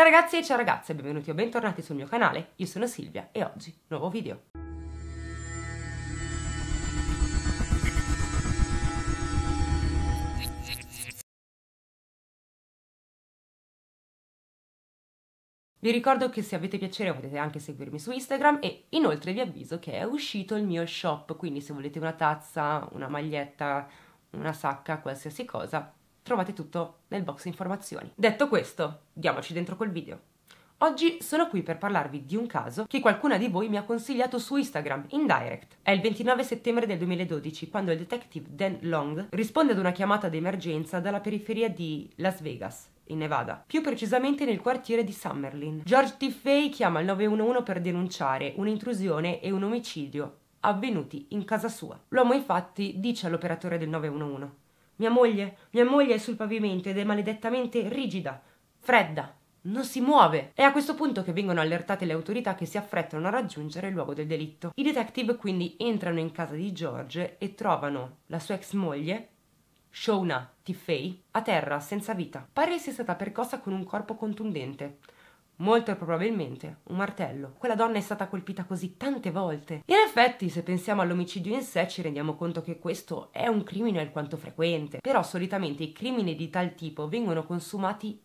Ciao ragazzi e ciao ragazze, benvenuti o bentornati sul mio canale, io sono Silvia e oggi nuovo video. Vi ricordo che se avete piacere potete anche seguirmi su Instagram e inoltre vi avviso che è uscito il mio shop, quindi se volete una tazza, una maglietta, una sacca, qualsiasi cosa, Trovate tutto nel box informazioni. Detto questo, diamoci dentro col video. Oggi sono qui per parlarvi di un caso che qualcuna di voi mi ha consigliato su Instagram, in direct. È il 29 settembre del 2012, quando il detective Dan Long risponde ad una chiamata d'emergenza dalla periferia di Las Vegas, in Nevada, più precisamente nel quartiere di Summerlin. George Tiffey chiama il 911 per denunciare un'intrusione e un omicidio avvenuti in casa sua. L'uomo infatti dice all'operatore del 911 mia moglie, mia moglie è sul pavimento ed è maledettamente rigida, fredda, non si muove. È a questo punto che vengono allertate le autorità che si affrettano a raggiungere il luogo del delitto. I detective quindi entrano in casa di George e trovano la sua ex moglie, Shona Tiffey, a terra, senza vita. Pare sia stata percossa con un corpo contundente. Molto probabilmente un martello. Quella donna è stata colpita così tante volte. In effetti, se pensiamo all'omicidio in sé, ci rendiamo conto che questo è un crimine alquanto frequente. Però solitamente i crimini di tal tipo vengono consumati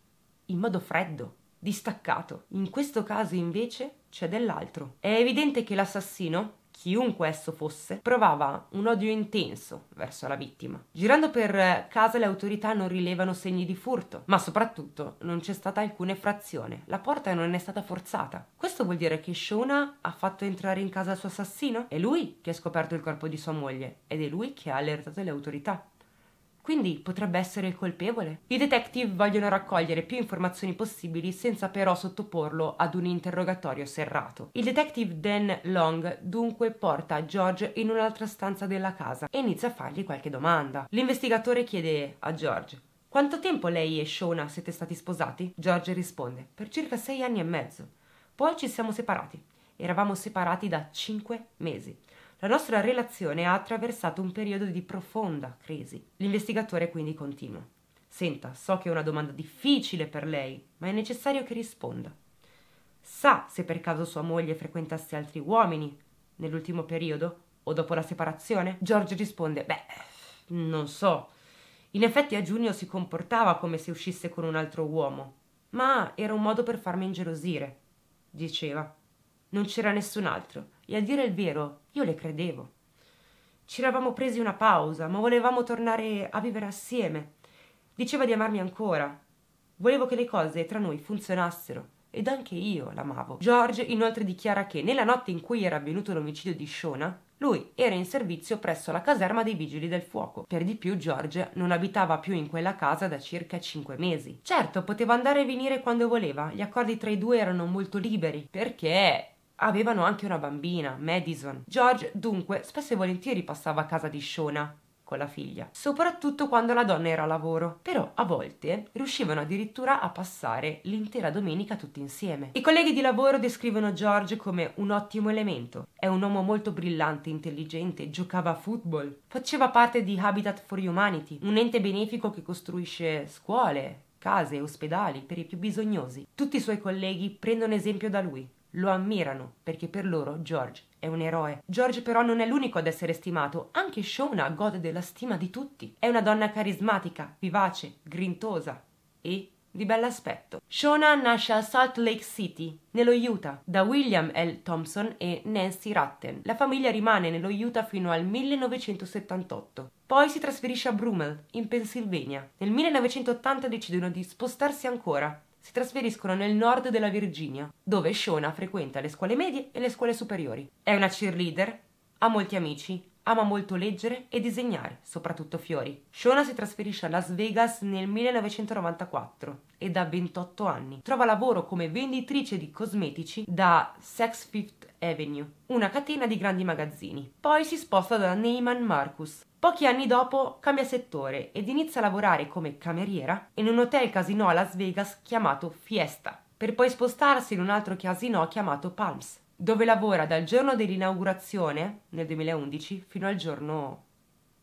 in modo freddo, distaccato. In questo caso, invece, c'è dell'altro. È evidente che l'assassino chiunque esso fosse, provava un odio intenso verso la vittima. Girando per casa le autorità non rilevano segni di furto, ma soprattutto non c'è stata alcuna effrazione. La porta non è stata forzata. Questo vuol dire che Shona ha fatto entrare in casa il suo assassino? È lui che ha scoperto il corpo di sua moglie ed è lui che ha allertato le autorità quindi potrebbe essere il colpevole. I detective vogliono raccogliere più informazioni possibili senza però sottoporlo ad un interrogatorio serrato. Il detective Dan Long dunque porta George in un'altra stanza della casa e inizia a fargli qualche domanda. L'investigatore chiede a George quanto tempo lei e Shona siete stati sposati? George risponde per circa sei anni e mezzo. Poi ci siamo separati. Eravamo separati da cinque mesi. La nostra relazione ha attraversato un periodo di profonda crisi. L'investigatore quindi continua. Senta, so che è una domanda difficile per lei, ma è necessario che risponda. Sa se per caso sua moglie frequentasse altri uomini nell'ultimo periodo o dopo la separazione? George risponde: Beh, non so. In effetti a giugno si comportava come se uscisse con un altro uomo, ma era un modo per farmi ingelosire, diceva. Non c'era nessun altro e a dire il vero io le credevo. Ci eravamo presi una pausa, ma volevamo tornare a vivere assieme. Diceva di amarmi ancora. Volevo che le cose tra noi funzionassero ed anche io l'amavo. George inoltre dichiara che nella notte in cui era avvenuto l'omicidio di Shona, lui era in servizio presso la caserma dei vigili del fuoco. Per di più George non abitava più in quella casa da circa cinque mesi. Certo, poteva andare e venire quando voleva, gli accordi tra i due erano molto liberi, perché avevano anche una bambina, Madison. George, dunque, spesso e volentieri passava a casa di Shona, con la figlia, soprattutto quando la donna era a lavoro. Però a volte riuscivano addirittura a passare l'intera domenica tutti insieme. I colleghi di lavoro descrivono George come un ottimo elemento. È un uomo molto brillante, intelligente, giocava a football, faceva parte di Habitat for Humanity, un ente benefico che costruisce scuole, case, e ospedali per i più bisognosi. Tutti i suoi colleghi prendono esempio da lui lo ammirano perché per loro George è un eroe. George però non è l'unico ad essere stimato, anche Shona gode della stima di tutti. È una donna carismatica, vivace, grintosa e di bell'aspetto. Shona nasce a Salt Lake City, nello Utah, da William L. Thompson e Nancy Ratten. La famiglia rimane nello Utah fino al 1978. Poi si trasferisce a Brummel, in Pennsylvania. Nel 1980 decidono di spostarsi ancora si trasferiscono nel nord della Virginia, dove Shona frequenta le scuole medie e le scuole superiori. È una cheerleader, ha molti amici, ama molto leggere e disegnare, soprattutto fiori. Shona si trasferisce a Las Vegas nel 1994 e da 28 anni. Trova lavoro come venditrice di cosmetici da Sex Fifth Avenue, una catena di grandi magazzini. Poi si sposta da Neyman Marcus, Pochi anni dopo cambia settore ed inizia a lavorare come cameriera in un hotel casino a Las Vegas chiamato Fiesta, per poi spostarsi in un altro casino chiamato Palms, dove lavora dal giorno dell'inaugurazione nel 2011 fino al giorno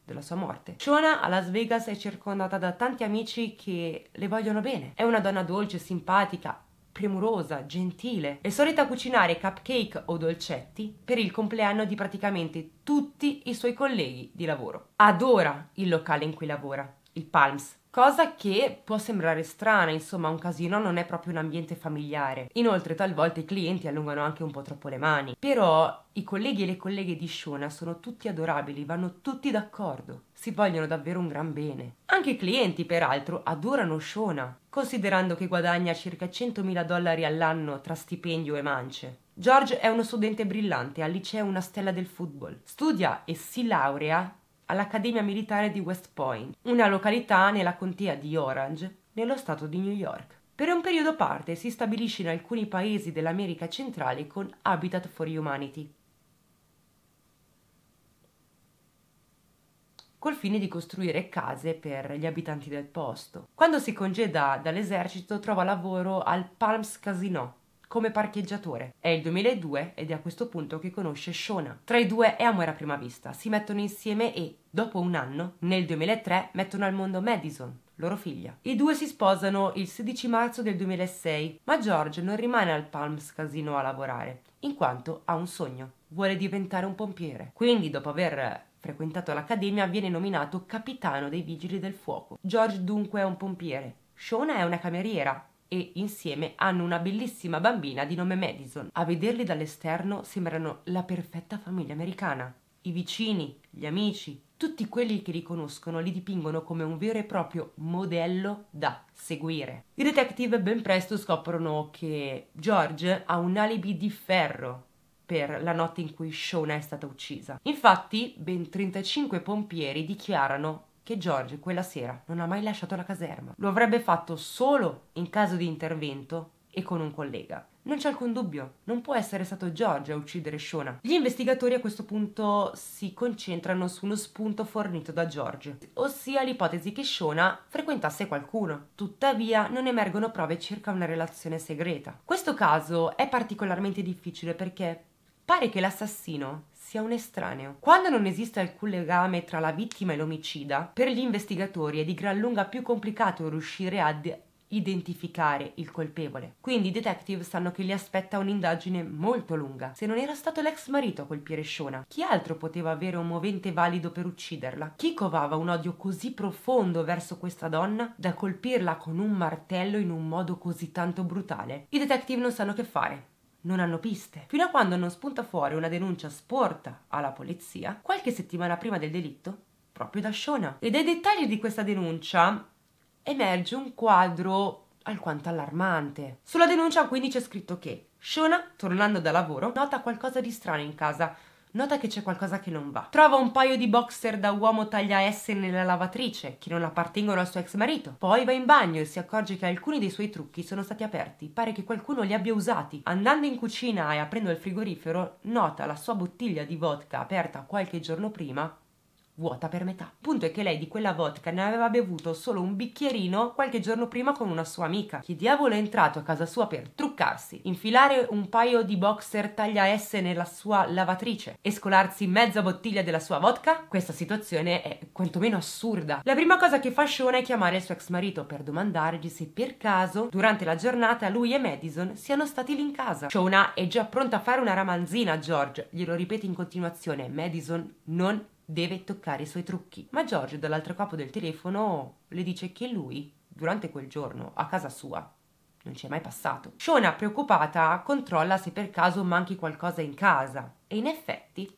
della sua morte. Shona a Las Vegas è circondata da tanti amici che le vogliono bene. È una donna dolce, simpatica, premurosa, gentile. È solita cucinare cupcake o dolcetti per il compleanno di praticamente tutti i suoi colleghi di lavoro. Adora il locale in cui lavora, il Palms, Cosa che può sembrare strana, insomma, un casino non è proprio un ambiente familiare. Inoltre, talvolta i clienti allungano anche un po' troppo le mani. Però i colleghi e le colleghe di Shona sono tutti adorabili, vanno tutti d'accordo. Si vogliono davvero un gran bene. Anche i clienti, peraltro, adorano Shona, considerando che guadagna circa 100.000 dollari all'anno tra stipendio e mance. George è uno studente brillante, al liceo una stella del football. Studia e si laurea all'Accademia Militare di West Point, una località nella contea di Orange, nello stato di New York. Per un periodo parte si stabilisce in alcuni paesi dell'America centrale con Habitat for Humanity, col fine di costruire case per gli abitanti del posto. Quando si congeda dall'esercito trova lavoro al Palms Casino, come parcheggiatore. È il 2002 ed è a questo punto che conosce Shona. Tra i due è amore a prima vista, si mettono insieme e, dopo un anno, nel 2003 mettono al mondo Madison, loro figlia. I due si sposano il 16 marzo del 2006, ma George non rimane al Palms Casino a lavorare, in quanto ha un sogno, vuole diventare un pompiere. Quindi, dopo aver frequentato l'accademia, viene nominato capitano dei vigili del fuoco. George dunque è un pompiere, Shona è una cameriera e insieme hanno una bellissima bambina di nome Madison. A vederli dall'esterno sembrano la perfetta famiglia americana. I vicini, gli amici, tutti quelli che li conoscono li dipingono come un vero e proprio modello da seguire. I detective ben presto scoprono che George ha un alibi di ferro per la notte in cui Shona è stata uccisa. Infatti, ben 35 pompieri dichiarano che George quella sera non ha mai lasciato la caserma. Lo avrebbe fatto solo in caso di intervento e con un collega. Non c'è alcun dubbio, non può essere stato George a uccidere Shona. Gli investigatori a questo punto si concentrano su uno spunto fornito da George, ossia l'ipotesi che Shona frequentasse qualcuno. Tuttavia non emergono prove circa una relazione segreta. Questo caso è particolarmente difficile perché pare che l'assassino sia un estraneo. Quando non esiste alcun legame tra la vittima e l'omicida, per gli investigatori è di gran lunga più complicato riuscire ad identificare il colpevole. Quindi i detective sanno che li aspetta un'indagine molto lunga. Se non era stato l'ex marito a colpire Shona, chi altro poteva avere un movente valido per ucciderla? Chi covava un odio così profondo verso questa donna da colpirla con un martello in un modo così tanto brutale? I detective non sanno che fare non hanno piste. Fino a quando non spunta fuori una denuncia sporta alla polizia, qualche settimana prima del delitto, proprio da Shona. E dai dettagli di questa denuncia emerge un quadro alquanto allarmante. Sulla denuncia quindi c'è scritto che Shona, tornando da lavoro, nota qualcosa di strano in casa, Nota che c'è qualcosa che non va. Trova un paio di boxer da uomo taglia S nella lavatrice, che non appartengono al suo ex marito. Poi va in bagno e si accorge che alcuni dei suoi trucchi sono stati aperti. Pare che qualcuno li abbia usati. Andando in cucina e aprendo il frigorifero, nota la sua bottiglia di vodka aperta qualche giorno prima vuota per metà. Punto è che lei di quella vodka ne aveva bevuto solo un bicchierino qualche giorno prima con una sua amica. Chi diavolo è entrato a casa sua per truccarsi, infilare un paio di boxer taglia S nella sua lavatrice e scolarsi mezza bottiglia della sua vodka? Questa situazione è quantomeno assurda. La prima cosa che fa Shona è chiamare il suo ex marito per domandargli se per caso durante la giornata lui e Madison siano stati lì in casa. Shona è già pronta a fare una ramanzina a George, glielo ripete in continuazione, Madison non deve toccare i suoi trucchi. Ma George, dall'altro capo del telefono le dice che lui, durante quel giorno, a casa sua, non ci è mai passato. Shona, preoccupata, controlla se per caso manchi qualcosa in casa e in effetti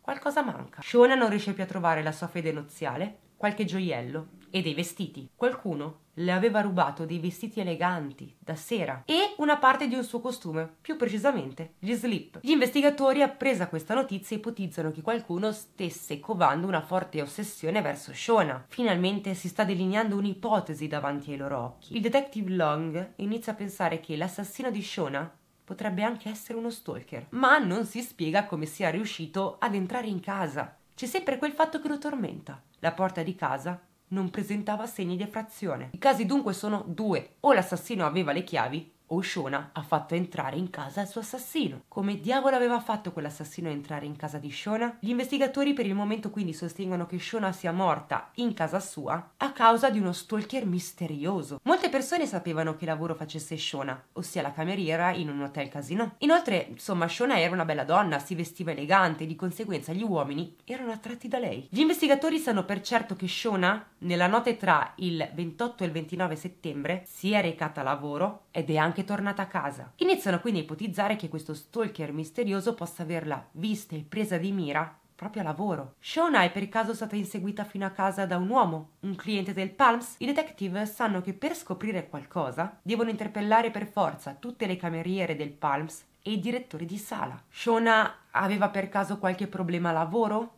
qualcosa manca. Shona non riesce più a trovare la sua fede nuziale, qualche gioiello e dei vestiti. Qualcuno le aveva rubato dei vestiti eleganti da sera e una parte di un suo costume, più precisamente gli slip. Gli investigatori, appresa questa notizia, ipotizzano che qualcuno stesse covando una forte ossessione verso Shona. Finalmente si sta delineando un'ipotesi davanti ai loro occhi. Il detective Long inizia a pensare che l'assassino di Shona potrebbe anche essere uno stalker, ma non si spiega come sia riuscito ad entrare in casa. C'è sempre quel fatto che lo tormenta. La porta di casa non presentava segni di effrazione. I casi dunque sono due, o l'assassino aveva le chiavi Oshona ha fatto entrare in casa il suo assassino. Come diavolo aveva fatto quell'assassino a entrare in casa di Shona? Gli investigatori per il momento quindi sostengono che Shona sia morta in casa sua a causa di uno stalker misterioso. Molte persone sapevano che lavoro facesse Shona, ossia la cameriera in un hotel casino. Inoltre, insomma, Shona era una bella donna, si vestiva elegante di conseguenza gli uomini erano attratti da lei. Gli investigatori sanno per certo che Shona, nella notte tra il 28 e il 29 settembre, si è recata a lavoro ed è anche che è tornata a casa. Iniziano quindi a ipotizzare che questo stalker misterioso possa averla vista e presa di mira proprio a lavoro. Shona è per caso stata inseguita fino a casa da un uomo, un cliente del Palms. I detective sanno che per scoprire qualcosa devono interpellare per forza tutte le cameriere del Palms e i direttori di sala. Shona aveva per caso qualche problema a lavoro?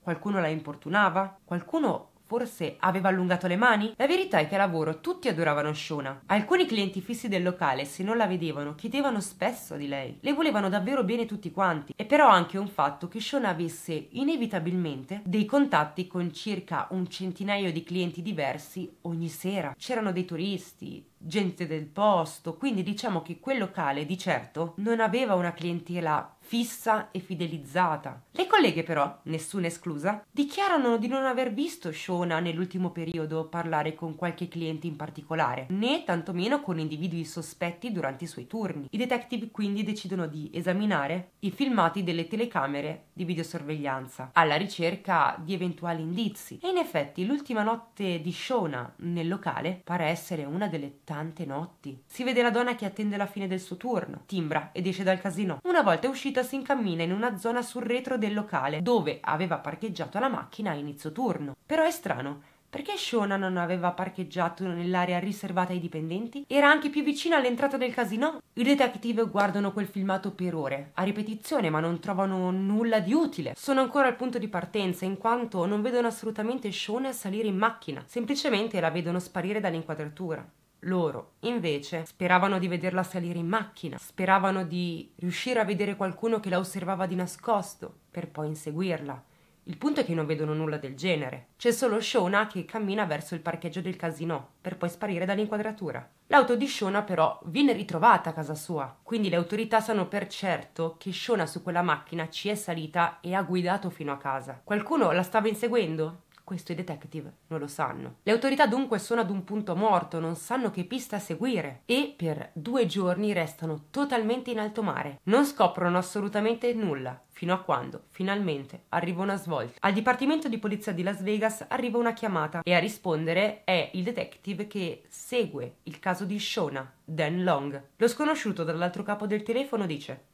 Qualcuno la importunava? Qualcuno Forse aveva allungato le mani? La verità è che a lavoro tutti adoravano Shona. Alcuni clienti fissi del locale, se non la vedevano, chiedevano spesso di lei. Le volevano davvero bene tutti quanti. E però anche un fatto che Shona avesse inevitabilmente dei contatti con circa un centinaio di clienti diversi ogni sera. C'erano dei turisti, gente del posto, quindi diciamo che quel locale di certo non aveva una clientela fissa e fidelizzata. Le colleghe però, nessuna esclusa, dichiarano di non aver visto Shona nell'ultimo periodo parlare con qualche cliente in particolare, né tantomeno con individui sospetti durante i suoi turni. I detective quindi decidono di esaminare i filmati delle telecamere di videosorveglianza alla ricerca di eventuali indizi e in effetti l'ultima notte di Shona nel locale pare essere una delle tante notti. Si vede la donna che attende la fine del suo turno, timbra ed esce dal casino. Una volta uscita Luisa si incammina in una zona sul retro del locale dove aveva parcheggiato la macchina a inizio turno. Però è strano, perché Shona non aveva parcheggiato nell'area riservata ai dipendenti? Era anche più vicina all'entrata del casino? I detective guardano quel filmato per ore, a ripetizione, ma non trovano nulla di utile. Sono ancora al punto di partenza, in quanto non vedono assolutamente Shona salire in macchina, semplicemente la vedono sparire dall'inquadratura. Loro, invece, speravano di vederla salire in macchina, speravano di riuscire a vedere qualcuno che la osservava di nascosto, per poi inseguirla. Il punto è che non vedono nulla del genere. C'è solo Shona che cammina verso il parcheggio del casino, per poi sparire dall'inquadratura. L'auto di Shona però viene ritrovata a casa sua, quindi le autorità sanno per certo che Shona su quella macchina ci è salita e ha guidato fino a casa. Qualcuno la stava inseguendo? Questo i detective non lo sanno. Le autorità dunque sono ad un punto morto, non sanno che pista seguire e per due giorni restano totalmente in alto mare. Non scoprono assolutamente nulla, fino a quando finalmente arriva una svolta. Al Dipartimento di Polizia di Las Vegas arriva una chiamata e a rispondere è il detective che segue il caso di Shona, Dan Long. Lo sconosciuto dall'altro capo del telefono dice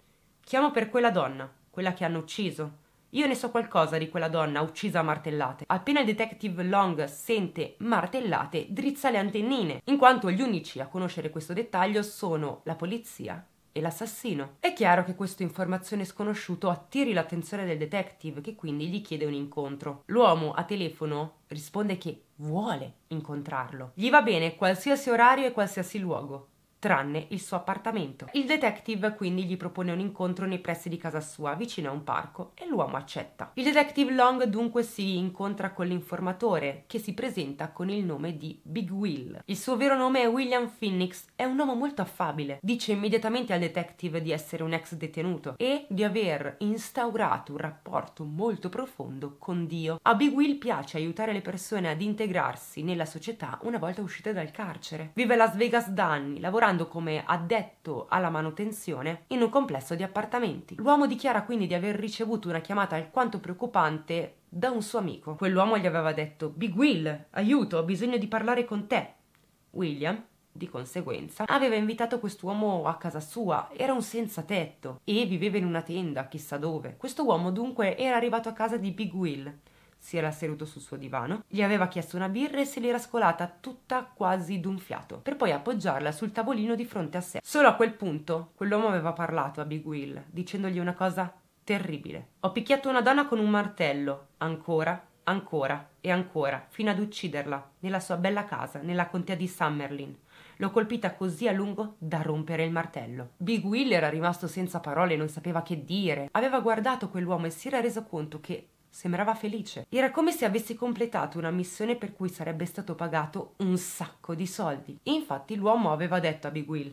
Chiamo per quella donna, quella che hanno ucciso. Io ne so qualcosa di quella donna uccisa a martellate. Appena il detective Long sente martellate, drizza le antennine, in quanto gli unici a conoscere questo dettaglio sono la polizia e l'assassino. È chiaro che questa informazione sconosciuto attiri l'attenzione del detective, che quindi gli chiede un incontro. L'uomo a telefono risponde che vuole incontrarlo. Gli va bene qualsiasi orario e qualsiasi luogo tranne il suo appartamento. Il detective quindi gli propone un incontro nei pressi di casa sua, vicino a un parco, e l'uomo accetta. Il detective Long dunque si incontra con l'informatore, che si presenta con il nome di Big Will. Il suo vero nome è William Phoenix, è un uomo molto affabile. Dice immediatamente al detective di essere un ex detenuto e di aver instaurato un rapporto molto profondo con Dio. A Big Will piace aiutare le persone ad integrarsi nella società una volta uscite dal carcere. Vive a Las Vegas da anni, lavora lavorando come addetto alla manutenzione in un complesso di appartamenti. L'uomo dichiara quindi di aver ricevuto una chiamata alquanto preoccupante da un suo amico. Quell'uomo gli aveva detto Big Will, aiuto, ho bisogno di parlare con te. William, di conseguenza, aveva invitato quest'uomo a casa sua, era un senza tetto e viveva in una tenda, chissà dove. Questo uomo dunque era arrivato a casa di Big Will si era seduto sul suo divano, gli aveva chiesto una birra e se l'era scolata tutta quasi d'un fiato, per poi appoggiarla sul tavolino di fronte a sé. Solo a quel punto quell'uomo aveva parlato a Big Will, dicendogli una cosa terribile. Ho picchiato una donna con un martello, ancora, ancora e ancora, fino ad ucciderla, nella sua bella casa, nella contea di Summerlin. L'ho colpita così a lungo da rompere il martello. Big Will era rimasto senza parole, non sapeva che dire. Aveva guardato quell'uomo e si era reso conto che Sembrava felice. Era come se avesse completato una missione per cui sarebbe stato pagato un sacco di soldi. Infatti l'uomo aveva detto a Big Will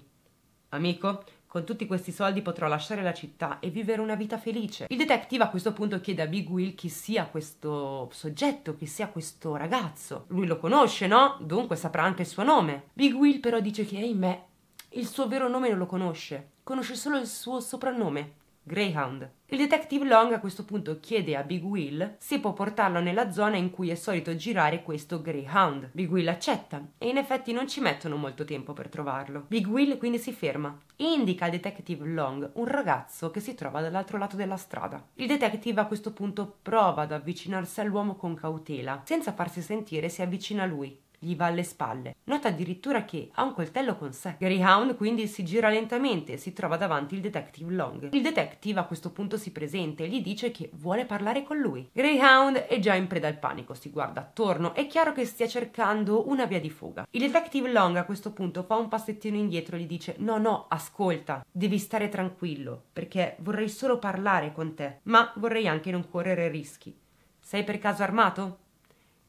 Amico, con tutti questi soldi potrò lasciare la città e vivere una vita felice. Il detective a questo punto chiede a Big Will chi sia questo soggetto, chi sia questo ragazzo. Lui lo conosce, no? Dunque saprà anche il suo nome. Big Will però dice che, ahimè, il suo vero nome non lo conosce. Conosce solo il suo soprannome, Greyhound. Il detective Long a questo punto chiede a Big Will se può portarlo nella zona in cui è solito girare questo Greyhound. Big Will accetta e in effetti non ci mettono molto tempo per trovarlo. Big Will quindi si ferma e indica al detective Long un ragazzo che si trova dall'altro lato della strada. Il detective a questo punto prova ad avvicinarsi all'uomo con cautela, senza farsi sentire si avvicina a lui gli va alle spalle. Nota addirittura che ha un coltello con sé. Greyhound quindi si gira lentamente e si trova davanti il detective Long. Il detective a questo punto si presenta e gli dice che vuole parlare con lui. Greyhound è già in preda al panico, si guarda attorno, è chiaro che stia cercando una via di fuga. Il detective Long a questo punto fa un passettino indietro e gli dice no no, ascolta, devi stare tranquillo perché vorrei solo parlare con te, ma vorrei anche non correre rischi. Sei per caso armato?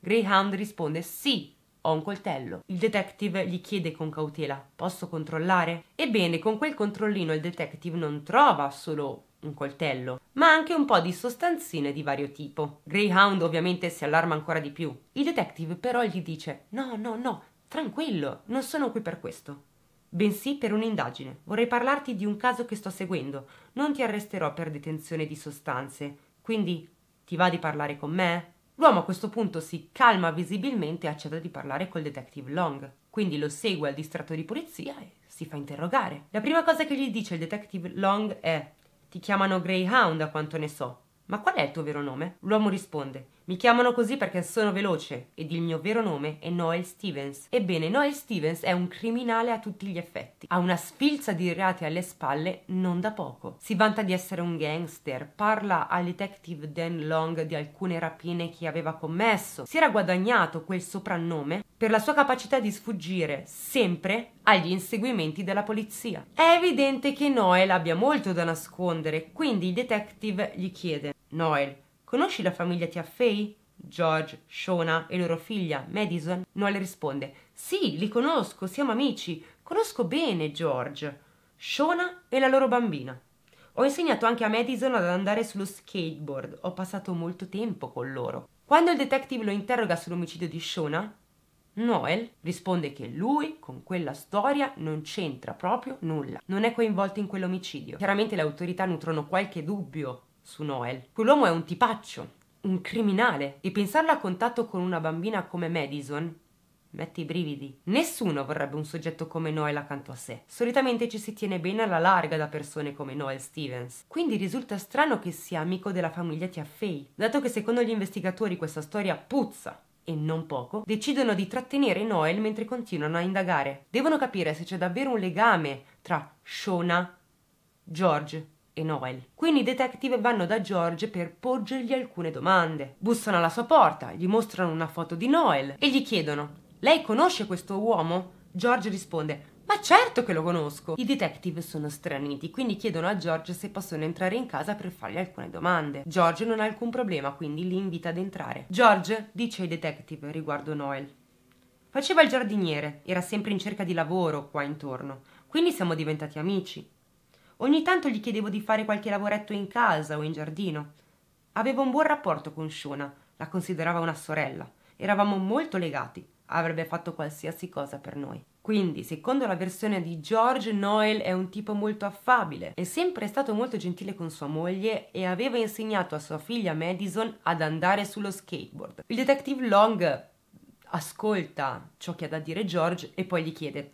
Greyhound risponde sì, ho un coltello. Il detective gli chiede con cautela: Posso controllare? Ebbene, con quel controllino il detective non trova solo un coltello, ma anche un po' di sostanzine di vario tipo. Greyhound ovviamente si allarma ancora di più. Il detective però gli dice: No, no, no, tranquillo, non sono qui per questo. Bensì per un'indagine. Vorrei parlarti di un caso che sto seguendo. Non ti arresterò per detenzione di sostanze. Quindi ti va di parlare con me? L'uomo a questo punto si calma visibilmente e accetta di parlare col detective Long, quindi lo segue al distratto di polizia e si fa interrogare. La prima cosa che gli dice il detective Long è: Ti chiamano Greyhound a quanto ne so, ma qual è il tuo vero nome? L'uomo risponde: mi chiamano così perché sono veloce ed il mio vero nome è Noel Stevens. Ebbene, Noel Stevens è un criminale a tutti gli effetti. Ha una sfilza di reati alle spalle non da poco. Si vanta di essere un gangster, parla al detective Dan Long di alcune rapine che aveva commesso. Si era guadagnato quel soprannome per la sua capacità di sfuggire sempre agli inseguimenti della polizia. È evidente che Noel abbia molto da nascondere, quindi il detective gli chiede: Noel, Conosci la famiglia Tia Fey? George, Shona e loro figlia Madison? Noel risponde: Sì, li conosco, siamo amici. Conosco bene George, Shona e la loro bambina. Ho insegnato anche a Madison ad andare sullo skateboard, ho passato molto tempo con loro. Quando il detective lo interroga sull'omicidio di Shona, Noel risponde che lui con quella storia non c'entra proprio nulla, non è coinvolto in quell'omicidio. Chiaramente le autorità nutrono qualche dubbio su Noel. Quell'uomo è un tipaccio, un criminale, e pensarlo a contatto con una bambina come Madison mette i brividi. Nessuno vorrebbe un soggetto come Noel accanto a sé. Solitamente ci si tiene bene alla larga da persone come Noel Stevens. Quindi risulta strano che sia amico della famiglia Tia Fey, dato che secondo gli investigatori questa storia puzza. E non poco, decidono di trattenere Noel mentre continuano a indagare. Devono capire se c'è davvero un legame tra Shona, George e Noel. Quindi i detective vanno da George per porgergli alcune domande. Bussano alla sua porta, gli mostrano una foto di Noel e gli chiedono: Lei conosce questo uomo? George risponde: ma certo che lo conosco! I detective sono straniti, quindi chiedono a George se possono entrare in casa per fargli alcune domande. George non ha alcun problema, quindi li invita ad entrare. George dice ai detective riguardo Noel. Faceva il giardiniere, era sempre in cerca di lavoro qua intorno, quindi siamo diventati amici. Ogni tanto gli chiedevo di fare qualche lavoretto in casa o in giardino. Avevo un buon rapporto con Shona, la considerava una sorella. Eravamo molto legati, avrebbe fatto qualsiasi cosa per noi. Quindi, secondo la versione di George, Noel è un tipo molto affabile, è sempre stato molto gentile con sua moglie e aveva insegnato a sua figlia Madison ad andare sullo skateboard. Il detective Long ascolta ciò che ha da dire George e poi gli chiede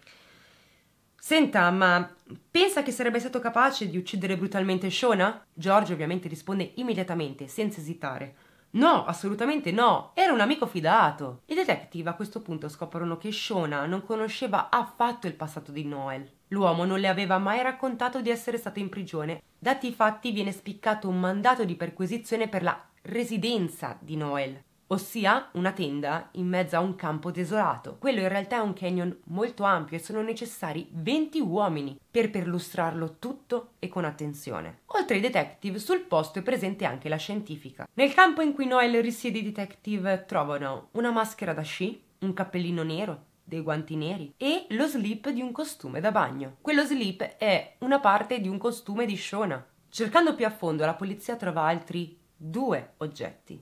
Senta, ma pensa che sarebbe stato capace di uccidere brutalmente Shona? George ovviamente risponde immediatamente, senza esitare. No, assolutamente no, era un amico fidato. I detective a questo punto scoprono che Shona non conosceva affatto il passato di Noel. L'uomo non le aveva mai raccontato di essere stato in prigione. Dati i fatti viene spiccato un mandato di perquisizione per la residenza di Noel ossia una tenda in mezzo a un campo desolato. Quello in realtà è un canyon molto ampio e sono necessari 20 uomini per perlustrarlo tutto e con attenzione. Oltre ai detective, sul posto è presente anche la scientifica. Nel campo in cui Noel risiede i detective trovano una maschera da sci, un cappellino nero, dei guanti neri e lo slip di un costume da bagno. Quello slip è una parte di un costume di Shona. Cercando più a fondo, la polizia trova altri due oggetti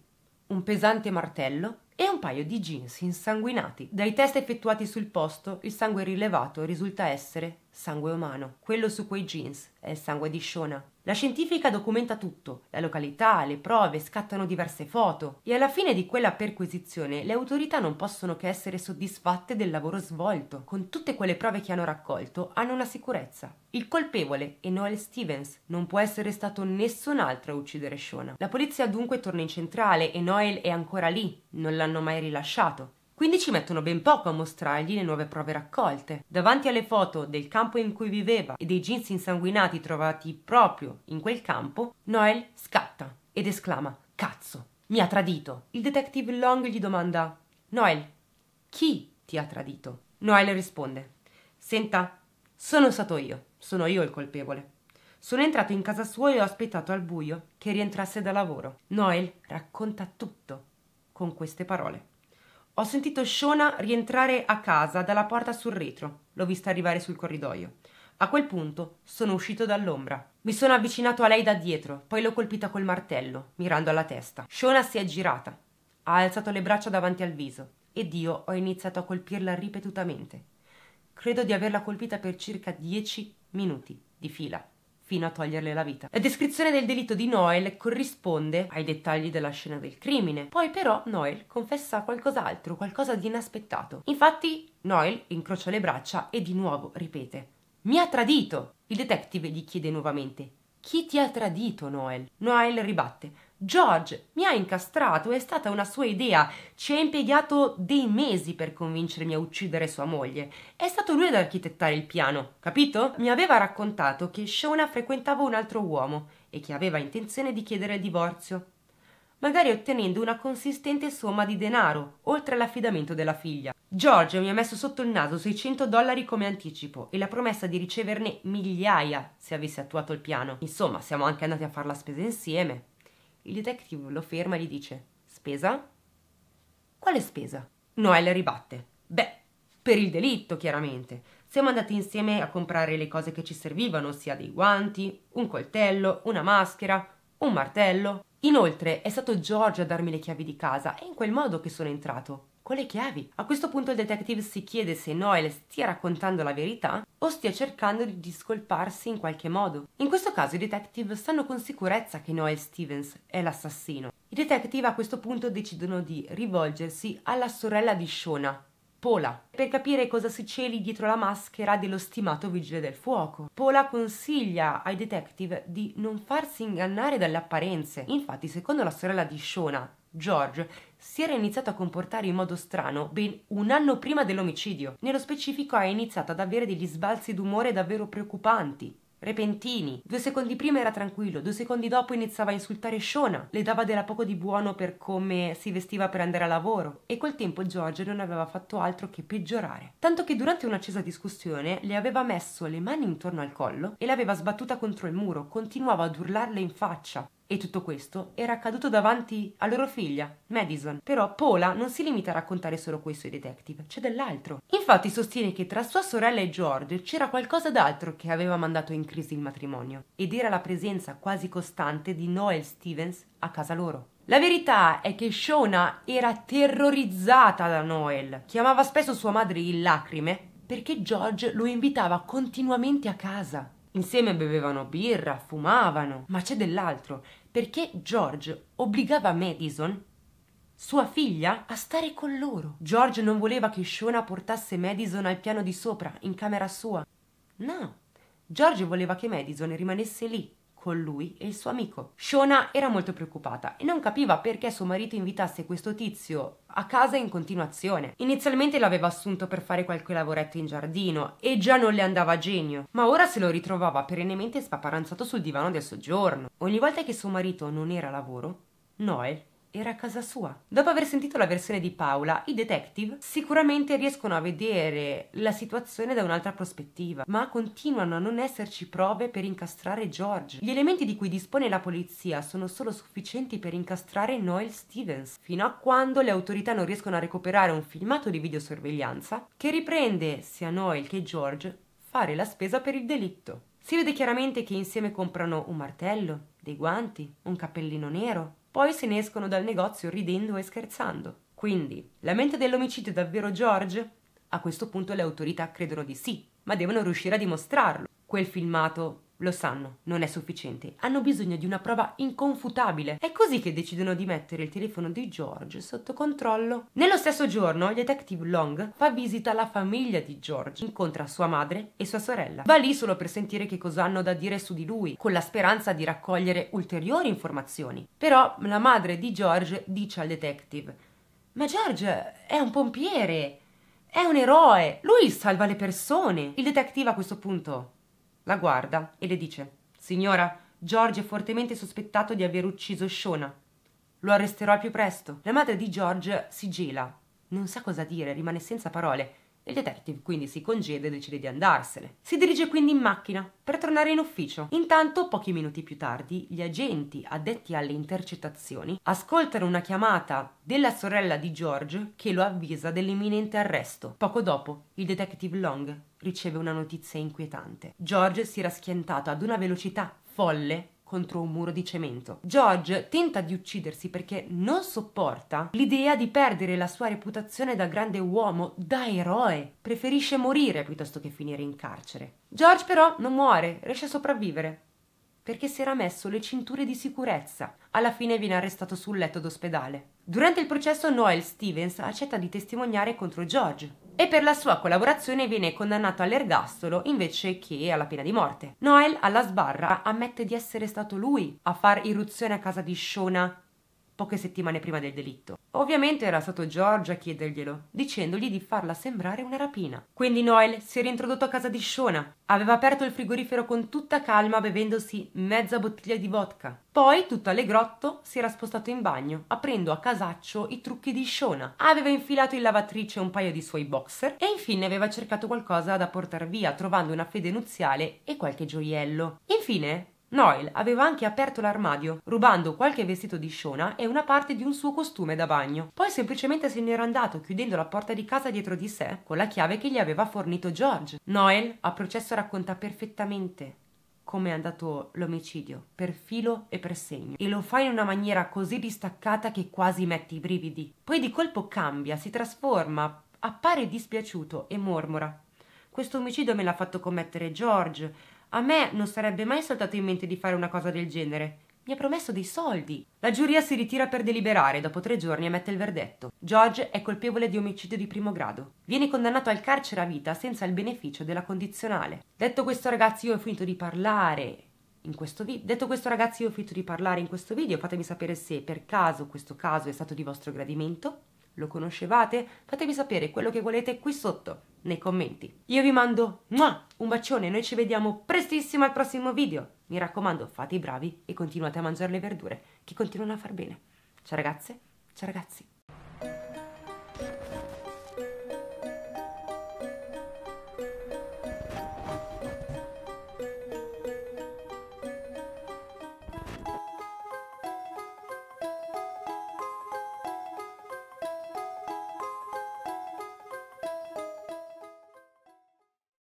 un pesante martello e un paio di jeans insanguinati. Dai test effettuati sul posto, il sangue rilevato risulta essere sangue umano. Quello su quei jeans è il sangue di Shona, la scientifica documenta tutto, la località, le prove, scattano diverse foto e alla fine di quella perquisizione le autorità non possono che essere soddisfatte del lavoro svolto. Con tutte quelle prove che hanno raccolto hanno una sicurezza. Il colpevole è Noel Stevens, non può essere stato nessun altro a uccidere Shona. La polizia dunque torna in centrale e Noel è ancora lì, non l'hanno mai rilasciato quindi ci mettono ben poco a mostrargli le nuove prove raccolte. Davanti alle foto del campo in cui viveva e dei jeans insanguinati trovati proprio in quel campo, Noel scatta ed esclama: Cazzo, mi ha tradito! Il detective Long gli domanda: Noel, chi ti ha tradito? Noel risponde: Senta, sono stato io, sono io il colpevole. Sono entrato in casa sua e ho aspettato al buio che rientrasse da lavoro. Noel racconta tutto con queste parole. Ho sentito Shona rientrare a casa dalla porta sul retro. L'ho vista arrivare sul corridoio. A quel punto sono uscito dall'ombra. Mi sono avvicinato a lei da dietro, poi l'ho colpita col martello, mirando alla testa. Shona si è girata, ha alzato le braccia davanti al viso ed io ho iniziato a colpirla ripetutamente. Credo di averla colpita per circa dieci minuti di fila fino a toglierle la vita. La descrizione del delitto di Noel corrisponde ai dettagli della scena del crimine. Poi però Noel confessa qualcos'altro, qualcosa di inaspettato. Infatti Noel incrocia le braccia e di nuovo ripete: "Mi ha tradito". Il detective gli chiede nuovamente: "Chi ti ha tradito, Noel?". Noel ribatte: George mi ha incastrato, è stata una sua idea, ci ha impiegato dei mesi per convincermi a uccidere sua moglie. È stato lui ad architettare il piano, capito? Mi aveva raccontato che Shona frequentava un altro uomo e che aveva intenzione di chiedere il divorzio, magari ottenendo una consistente somma di denaro, oltre all'affidamento della figlia. George mi ha messo sotto il naso 600 dollari come anticipo e la promessa di riceverne migliaia se avessi attuato il piano. Insomma, siamo anche andati a fare la spesa insieme. Il detective lo ferma e gli dice: Spesa? Quale spesa? Noel ribatte: Beh, per il delitto, chiaramente. Siamo andati insieme a comprare le cose che ci servivano, ossia dei guanti, un coltello, una maschera, un martello. Inoltre è stato George a darmi le chiavi di casa, è in quel modo che sono entrato con le chiavi. A questo punto il detective si chiede se Noel stia raccontando la verità o stia cercando di discolparsi in qualche modo. In questo caso i detective sanno con sicurezza che Noel Stevens è l'assassino. I detective a questo punto decidono di rivolgersi alla sorella di Shona, Pola, per capire cosa si celi dietro la maschera dello stimato vigile del fuoco. Pola consiglia ai detective di non farsi ingannare dalle apparenze. Infatti, secondo la sorella di Shona, George si era iniziato a comportare in modo strano ben un anno prima dell'omicidio. Nello specifico ha iniziato ad avere degli sbalzi d'umore davvero preoccupanti, repentini. Due secondi prima era tranquillo, due secondi dopo iniziava a insultare Shona, le dava della poco di buono per come si vestiva per andare a lavoro e col tempo George non aveva fatto altro che peggiorare. Tanto che durante un'accesa discussione le aveva messo le mani intorno al collo e l'aveva sbattuta contro il muro, continuava ad urlarle in faccia. E tutto questo era accaduto davanti a loro figlia, Madison. Però Paula non si limita a raccontare solo questo ai detective, c'è dell'altro. Infatti sostiene che tra sua sorella e George c'era qualcosa d'altro che aveva mandato in crisi il matrimonio, ed era la presenza quasi costante di Noel Stevens a casa loro. La verità è che Shona era terrorizzata da Noel. Chiamava spesso sua madre in lacrime perché George lo invitava continuamente a casa. Insieme bevevano birra, fumavano, ma c'è dell'altro perché George obbligava Madison, sua figlia, a stare con loro. George non voleva che Shona portasse Madison al piano di sopra, in camera sua. No, George voleva che Madison rimanesse lì, con lui e il suo amico. Shona era molto preoccupata e non capiva perché suo marito invitasse questo tizio a casa in continuazione. Inizialmente l'aveva assunto per fare qualche lavoretto in giardino e già non le andava a genio, ma ora se lo ritrovava perennemente spaparanzato sul divano del soggiorno. Ogni volta che suo marito non era a lavoro, Noel era a casa sua. Dopo aver sentito la versione di Paola, i detective sicuramente riescono a vedere la situazione da un'altra prospettiva, ma continuano a non esserci prove per incastrare George. Gli elementi di cui dispone la polizia sono solo sufficienti per incastrare Noel Stevens, fino a quando le autorità non riescono a recuperare un filmato di videosorveglianza che riprende sia Noel che George fare la spesa per il delitto. Si vede chiaramente che insieme comprano un martello, dei guanti, un cappellino nero, poi se ne escono dal negozio ridendo e scherzando. Quindi, la mente dell'omicidio è davvero George? A questo punto le autorità credono di sì, ma devono riuscire a dimostrarlo. Quel filmato lo sanno, non è sufficiente, hanno bisogno di una prova inconfutabile. È così che decidono di mettere il telefono di George sotto controllo. Nello stesso giorno, il detective Long fa visita alla famiglia di George, incontra sua madre e sua sorella. Va lì solo per sentire che cosa hanno da dire su di lui, con la speranza di raccogliere ulteriori informazioni. Però la madre di George dice al detective: Ma George è un pompiere! È un eroe! Lui salva le persone! Il detective a questo punto la guarda e le dice: Signora, George è fortemente sospettato di aver ucciso Shona. Lo arresterò al più presto. La madre di George si gela. Non sa cosa dire, rimane senza parole. Il detective quindi si congeda e decide di andarsene. Si dirige quindi in macchina per tornare in ufficio. Intanto, pochi minuti più tardi, gli agenti addetti alle intercettazioni ascoltano una chiamata della sorella di George che lo avvisa dell'imminente arresto. Poco dopo, il detective Long riceve una notizia inquietante. George si era schiantato ad una velocità folle contro un muro di cemento. George tenta di uccidersi perché non sopporta l'idea di perdere la sua reputazione da grande uomo, da eroe. Preferisce morire piuttosto che finire in carcere. George però non muore, riesce a sopravvivere perché si era messo le cinture di sicurezza. Alla fine viene arrestato sul letto d'ospedale. Durante il processo Noel Stevens accetta di testimoniare contro George, e per la sua collaborazione viene condannato all'ergastolo invece che alla pena di morte. Noel alla sbarra ammette di essere stato lui a far irruzione a casa di Shona poche settimane prima del delitto. Ovviamente era stato George a chiederglielo, dicendogli di farla sembrare una rapina. Quindi Noel si era introdotto a casa di Shona, aveva aperto il frigorifero con tutta calma bevendosi mezza bottiglia di vodka. Poi, tutto allegrotto, si era spostato in bagno, aprendo a casaccio i trucchi di Shona. Aveva infilato in lavatrice un paio di suoi boxer e infine aveva cercato qualcosa da portare via, trovando una fede nuziale e qualche gioiello. Infine, Noel aveva anche aperto l'armadio, rubando qualche vestito di Shona e una parte di un suo costume da bagno. Poi semplicemente se n'era andato, chiudendo la porta di casa dietro di sé con la chiave che gli aveva fornito George. Noel a processo racconta perfettamente come è andato l'omicidio, per filo e per segno, e lo fa in una maniera così distaccata che quasi mette i brividi. Poi di colpo cambia, si trasforma, appare dispiaciuto e mormora. Questo omicidio me l'ha fatto commettere George, a me non sarebbe mai saltato in mente di fare una cosa del genere. Mi ha promesso dei soldi. La giuria si ritira per deliberare dopo tre giorni emette il verdetto. George è colpevole di omicidio di primo grado. Viene condannato al carcere a vita senza il beneficio della condizionale. Detto questo, ragazzi, io ho finito di parlare. In questo video. Detto questo, ragazzi, io ho finito di parlare in questo video. Fatemi sapere se per caso questo caso è stato di vostro gradimento. Lo conoscevate? Fatemi sapere quello che volete qui sotto, nei commenti. Io vi mando un bacione, noi ci vediamo prestissimo al prossimo video. Mi raccomando, fate i bravi e continuate a mangiare le verdure, che continuano a far bene. Ciao ragazze, ciao ragazzi.